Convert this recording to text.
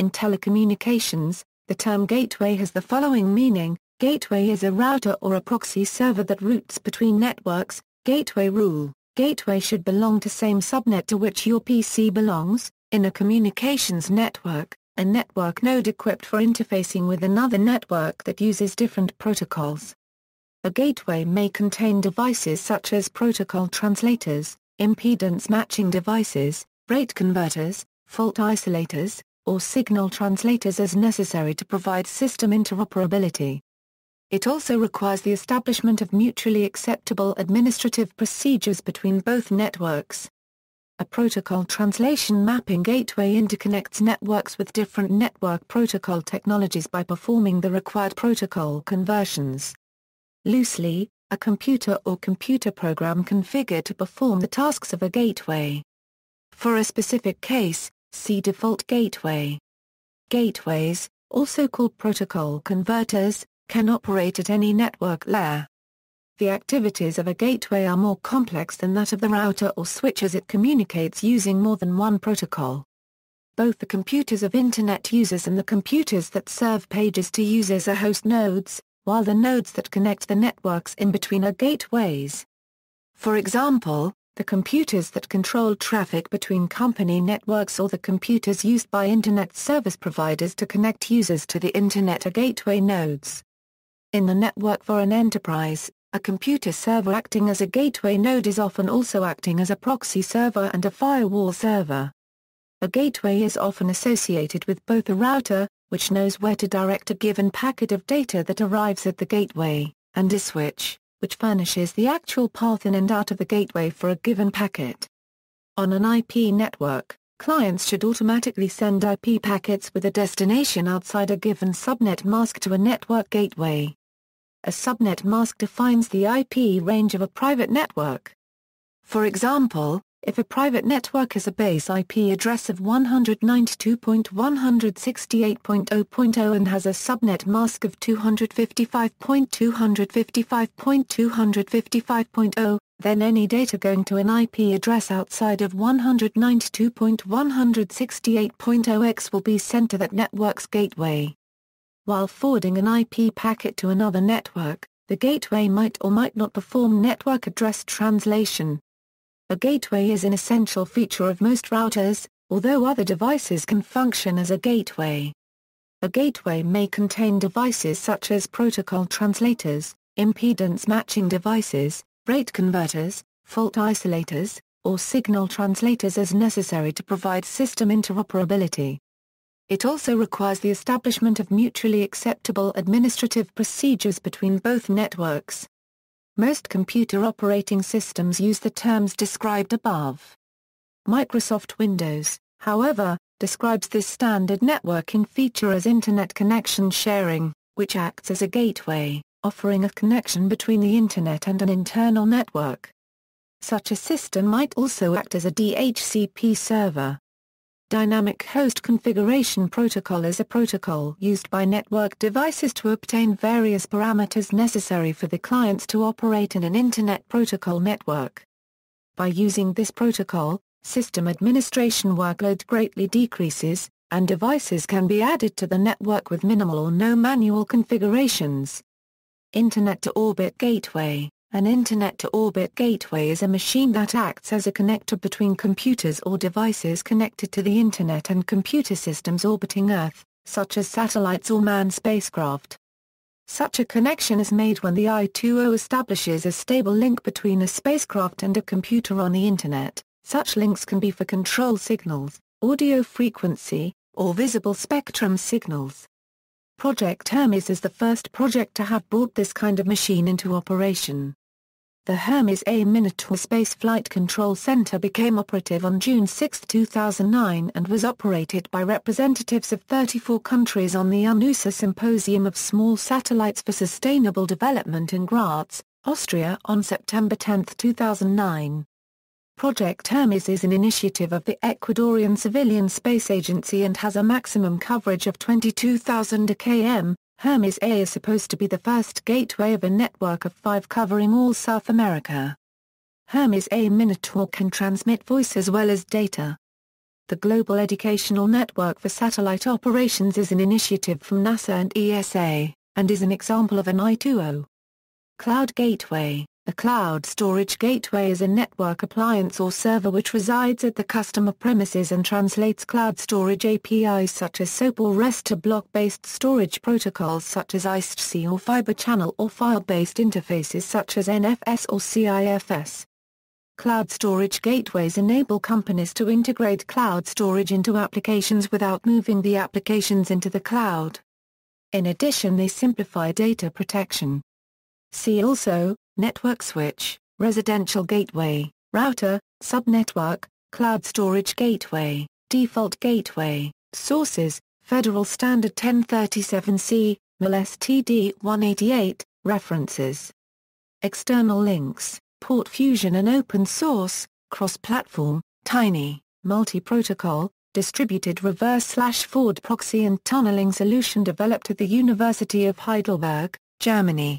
In telecommunications, the term gateway has the following meaning, gateway is a router or a proxy server that routes between networks, gateway rule, gateway should belong to same subnet to which your PC belongs, in a communications network, a network node equipped for interfacing with another network that uses different protocols. A gateway may contain devices such as protocol translators, impedance matching devices, rate converters, fault isolators, or signal translators as necessary to provide system interoperability. It also requires the establishment of mutually acceptable administrative procedures between both networks. A protocol translation mapping gateway interconnects networks with different network protocol technologies by performing the required protocol conversions. Loosely, a computer or computer program configured to perform the tasks of a gateway. For a specific case, See default gateway. Gateways, also called protocol converters, can operate at any network layer. The activities of a gateway are more complex than that of the router or switch as it communicates using more than one protocol. Both the computers of Internet users and the computers that serve pages to users are host nodes, while the nodes that connect the networks in between are gateways. For example, the computers that control traffic between company networks or the computers used by Internet service providers to connect users to the Internet are gateway nodes. In the network for an enterprise, a computer server acting as a gateway node is often also acting as a proxy server and a firewall server. A gateway is often associated with both a router, which knows where to direct a given packet of data that arrives at the gateway, and a switch, which furnishes the actual path in and out of the gateway for a given packet. On an IP network, clients should automatically send IP packets with a destination outside a given subnet mask to a network gateway. A subnet mask defines the IP range of a private network. For example, if a private network has a base IP address of 192.168.0.0 and has a subnet mask of 255.255.255.0, then any data going to an IP address outside of 192.168.0x will be sent to that network's gateway. While forwarding an IP packet to another network, the gateway might or might not perform network address translation. A gateway is an essential feature of most routers, although other devices can function as a gateway. A gateway may contain devices such as protocol translators, impedance matching devices, rate converters, fault isolators, or signal translators as necessary to provide system interoperability. It also requires the establishment of mutually acceptable administrative procedures between both networks, most computer operating systems use the terms described above. Microsoft Windows, however, describes this standard networking feature as Internet connection sharing, which acts as a gateway, offering a connection between the Internet and an internal network. Such a system might also act as a DHCP server, Dynamic Host Configuration Protocol is a protocol used by network devices to obtain various parameters necessary for the clients to operate in an Internet Protocol network. By using this protocol, system administration workload greatly decreases, and devices can be added to the network with minimal or no manual configurations. Internet to Orbit Gateway an Internet-to-Orbit Gateway is a machine that acts as a connector between computers or devices connected to the Internet and computer systems orbiting Earth, such as satellites or manned spacecraft. Such a connection is made when the I2O establishes a stable link between a spacecraft and a computer on the Internet. Such links can be for control signals, audio frequency, or visible spectrum signals. Project Hermes is the first project to have brought this kind of machine into operation. The Hermes A Minotaur Space Flight Control Center became operative on June 6, 2009 and was operated by representatives of 34 countries on the UNUSA Symposium of Small Satellites for Sustainable Development in Graz, Austria on September 10, 2009. Project Hermes is an initiative of the Ecuadorian Civilian Space Agency and has a maximum coverage of 22,000 km, Hermes A is supposed to be the first gateway of a network of five covering all South America. Hermes A Minotaur can transmit voice as well as data. The Global Educational Network for Satellite Operations is an initiative from NASA and ESA, and is an example of an I2O. Cloud Gateway a cloud storage gateway is a network appliance or server which resides at the customer premises and translates cloud storage APIs such as SOAP or REST to block-based storage protocols such as ISTC or Fibre Channel or file-based interfaces such as NFS or CIFS. Cloud storage gateways enable companies to integrate cloud storage into applications without moving the applications into the cloud. In addition they simplify data protection. See also, network switch, residential gateway, router, subnetwork, cloud storage gateway, default gateway, sources, Federal Standard 1037C, MIL STD 188, references. External links, Port Fusion and open source, cross-platform, tiny, multi-protocol, distributed reverse slash forward proxy and tunneling solution developed at the University of Heidelberg, Germany.